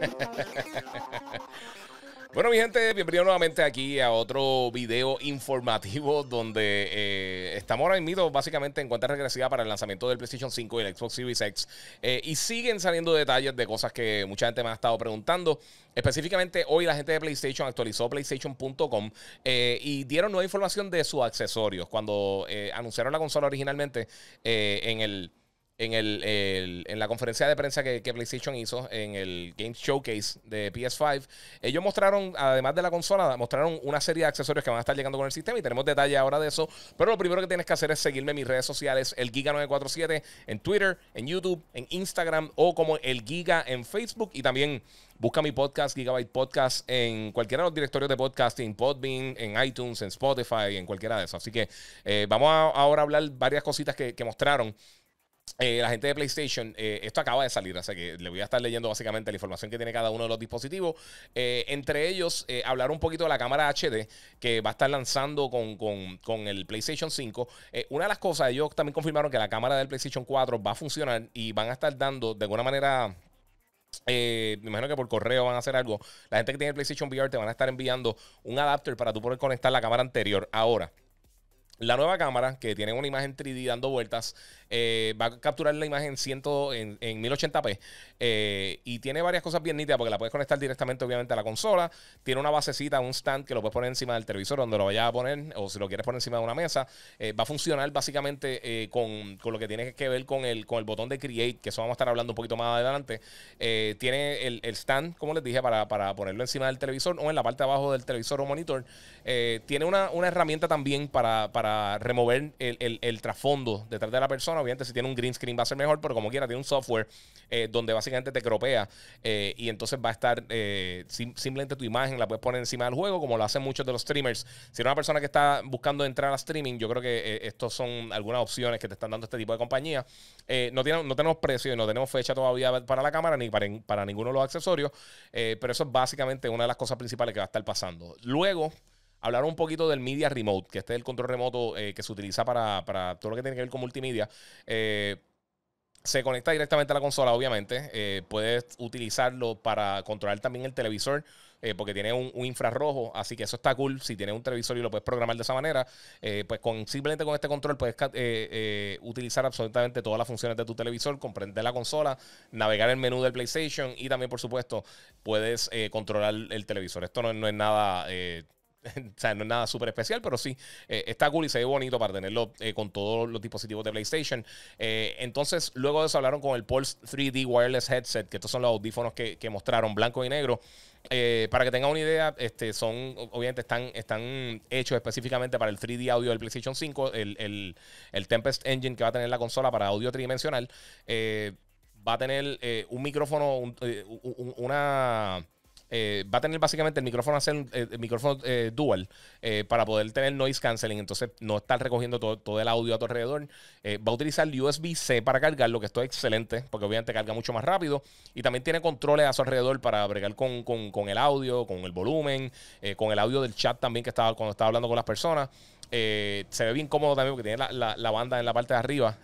bueno, mi gente, bienvenido nuevamente aquí a otro video informativo donde eh, estamos ahora mismo básicamente en cuenta regresiva para el lanzamiento del PlayStation 5 y el Xbox Series X. Eh, y siguen saliendo detalles de cosas que mucha gente me ha estado preguntando. Específicamente hoy la gente de PlayStation actualizó PlayStation.com eh, y dieron nueva información de sus accesorios. Cuando anunciaron la consola originalmente en el en, el, en la conferencia de prensa que, PlayStation hizo en el Game Showcase de PS5, ellos mostraron, además de la consola, mostraron una serie de accesorios que van a estar llegando con el sistema y tenemos detalle ahora de eso. Pero lo primero que tienes que hacer es seguirme en mis redes sociales, el Giga947, en Twitter, en YouTube, en Instagram o como el Giga en Facebook y también... Busca mi podcast, Gigabyte Podcast, en cualquiera de los directorios de podcasting, Podbean, en iTunes, en Spotify, en cualquiera de esos. Así que eh, vamos a ahora a hablar varias cositas que mostraron eh, la gente de PlayStation, eh, esto acaba de salir, así que le voy a estar leyendo básicamente la información que tiene cada uno de los dispositivos. Eh, entre ellos, hablar un poquito de la cámara HD que va a estar lanzando con, el PlayStation 5. una de las cosas, ellos también confirmaron que la cámara del PlayStation 4 va a funcionar y van a estar dando de alguna manera me imagino que por correo van a hacer algo. La gente que tiene PlayStation VR te van a estar enviando un adapter para tú poder conectar la cámara anterior. Ahora, la nueva cámara, que tiene una imagen 3D dando vueltas, eh, va a capturar la imagen en, 1080p eh, y tiene varias cosas bien nítidas porque la puedes conectar directamente, obviamente, a la consola. Tiene una basecita, un stand que lo puedes poner encima del televisor donde lo vayas a poner o si lo quieres poner encima de una mesa. Eh, va a funcionar básicamente con, lo que tiene que ver con el, con el botón de Create, que eso vamos a estar hablando un poquito más adelante. tiene el, stand, como les dije, para, ponerlo encima del televisor o en la parte de abajo del televisor o monitor. tiene una, herramienta también para remover el, trasfondo detrás de la persona. Obviamente, si tiene un green screen va a ser mejor, pero como quiera, tiene un software eh, donde básicamente te cropea eh, y entonces va a estar eh, simplemente tu imagen la puedes poner encima del juego, como lo hacen muchos de los streamers. Si eres una persona que está buscando entrar a streaming, yo creo que estos son algunas opciones que te están dando este tipo de compañía. no, tenemos precio y no tenemos fecha todavía para la cámara ni para, para ninguno de los accesorios, pero eso es básicamente una de las cosas principales que va a estar pasando. Luego, hablar un poquito del Media Remote, que este es el control remoto eh, que se utiliza para, todo lo que tiene que ver con multimedia. Eh, se conecta directamente a la consola, obviamente. Eh, puedes utilizarlo para controlar también el televisor. porque tiene un, infrarrojo, así que eso está cool. Si tienes un televisor y lo puedes programar de esa manera, pues simplemente con este control puedes utilizar absolutamente todas las funciones de tu televisor, comprender la consola, navegar el menú del PlayStation y también, por supuesto, puedes controlar el televisor. Esto no es nada o sea, no es nada súper especial, pero sí, eh, está cool y se ve bonito para tenerlo eh, con todos los dispositivos de PlayStation. Eh, entonces, luego de eso hablaron con el Pulse 3D Wireless Headset, que estos son los audífonos que, mostraron, blanco y negro. para que tengan una idea, este, son, obviamente están, están hechos específicamente para el 3D audio del PlayStation 5, el, Tempest Engine que va a tener la consola para audio tridimensional. va a tener un micrófono, una eh, va a tener básicamente el micrófono, eh, micrófono eh, dual para poder tener noise canceling. Entonces, no estar recogiendo todo, el audio a tu alrededor. va a utilizar el USB-C para cargarlo, que esto es excelente, porque obviamente carga mucho más rápido. Y también tiene controles a su alrededor para bregar con, el audio, con el volumen, con el audio del chat también que estaba cuando estaba hablando con las personas. se ve bien cómodo también porque tiene la, banda en la parte de arriba.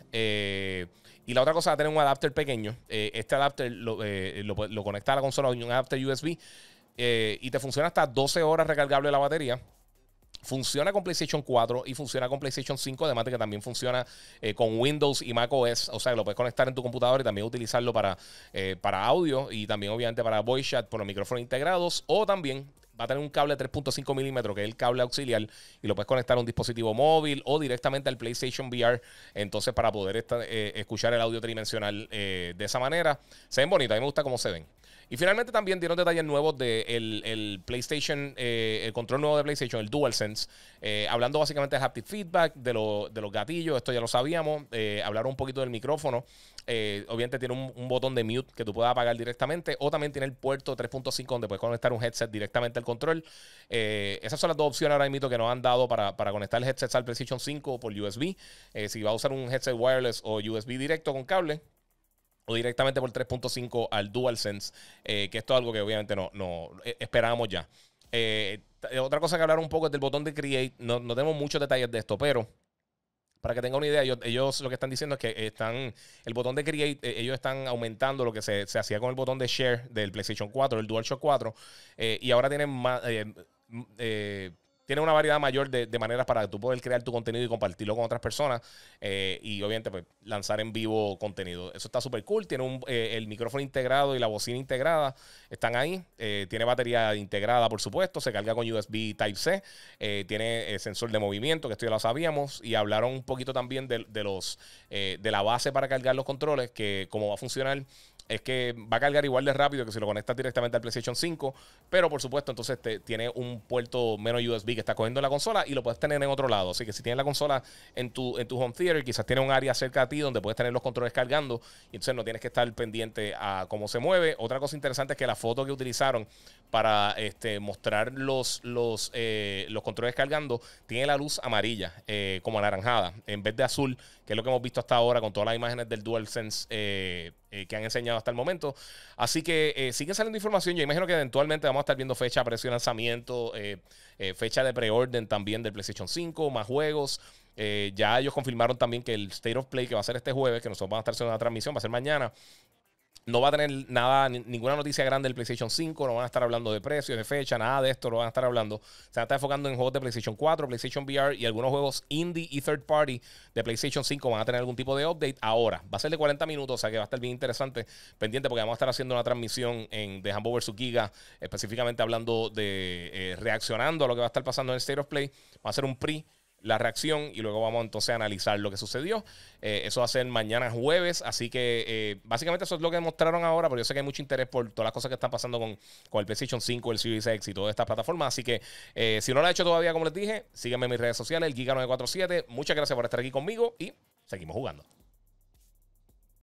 Y la otra cosa es tener un adapter pequeño. Eh, este adapter eh, lo, conecta a la consola un adapter USB eh, y te funciona hasta 12 horas recargable la batería. Funciona con PlayStation 4 y funciona con PlayStation 5, además de que también funciona con Windows y Mac OS. O sea, lo puedes conectar en tu computadora y también utilizarlo para, para audio y también obviamente para voice chat por los micrófonos integrados. O también va a tener un cable 3.5 milímetros, que es el cable auxiliar, y lo puedes conectar a un dispositivo móvil o directamente al PlayStation VR. Entonces, para poder eh, escuchar el audio tridimensional eh, de esa manera, se ven bonitos. A mí me gusta cómo se ven. Y finalmente también dieron detalles nuevos del el, PlayStation, eh, el control nuevo de PlayStation, el DualSense, eh, hablando básicamente de haptic feedback, de, los gatillos, esto ya lo sabíamos, hablar eh, hablaron un poquito del micrófono, obviamente tiene un, botón de mute que tú puedas apagar directamente, o también tiene el puerto 3.5 donde puedes conectar un headset directamente al control. esas son las dos opciones ahora mismo que nos han dado para, conectar el headset al PlayStation 5 por USB, si va a usar un headset wireless o USB directo con cable, o directamente por 3.5 al DualSense, eh, que esto es algo que obviamente no, no eh, esperábamos ya. Eh, otra cosa que hablar un poco es del botón de Create. No, tenemos muchos detalles de esto, pero para que tengan una idea, ellos, lo que están diciendo es que están, el botón de Create, ellos están aumentando lo que se, hacía con el botón de Share del PlayStation 4, el DualShock 4, y ahora tienen más tiene una variedad mayor de, de maneras para tú poder crear tu contenido y compartirlo con otras personas. Eh, y obviamente, pues, lanzar en vivo contenido. Eso está súper cool. Tiene un, eh, el micrófono integrado y la bocina integrada. Están ahí. Eh, tiene batería integrada, por supuesto. Se carga con USB Type-C. tiene sensor de movimiento, que esto ya lo sabíamos. Y hablaron un poquito también de, de los, de la base para cargar los controles, que cómo va a funcionar es que va a cargar igual de rápido que si lo conectas directamente al PlayStation 5, pero por supuesto entonces te, tiene un puerto menos USB que está cogiendo la consola y lo puedes tener en otro lado. Así que si tienes la consola en tu, en tu home theater, quizás tiene un área cerca a ti donde puedes tener los controles cargando y entonces no tienes que estar pendiente a cómo se mueve. Otra cosa interesante es que la foto que utilizaron para este, mostrar los, los, eh, los controles cargando tiene la luz amarilla, eh, como anaranjada, en vez de azul, que es lo que hemos visto hasta ahora con todas las imágenes del DualSense. Eh, eh, que han enseñado hasta el momento. Así que siguen eh, sigue saliendo información. Yo imagino que eventualmente vamos a estar viendo fecha, precio de lanzamiento, eh, fecha de preorden también del PlayStation 5, más juegos. ya ellos confirmaron también que el State of Play que va a ser este jueves, que nosotros vamos a estar haciendo una transmisión, va a ser mañana. No va a tener nada, ninguna noticia grande del PlayStation 5, no van a estar hablando de precios, de fecha, nada de esto, no van a estar hablando. Se van a estar enfocando en juegos de PlayStation 4, PlayStation VR y algunos juegos indie y third party de PlayStation 5 van a tener algún tipo de update ahora. Va a ser de 40 minutos, o sea que va a estar bien interesante, pendiente, porque vamos a estar haciendo una transmisión en de Humble vs. Giga, específicamente hablando de eh, reaccionando a lo que va a estar pasando en el State of Play. Va a ser un pre la reacción y luego vamos entonces a analizar lo que sucedió. Eh, eso va a ser mañana jueves, así que eh, básicamente eso es lo que mostraron ahora, pero yo sé que hay mucho interés por todas las cosas que están pasando con, el PlayStation 5, el Series X y todas estas plataformas, así que eh, si no lo ha hecho todavía, como les dije, síganme en mis redes sociales, el Giga947. Muchas gracias por estar aquí conmigo y seguimos jugando.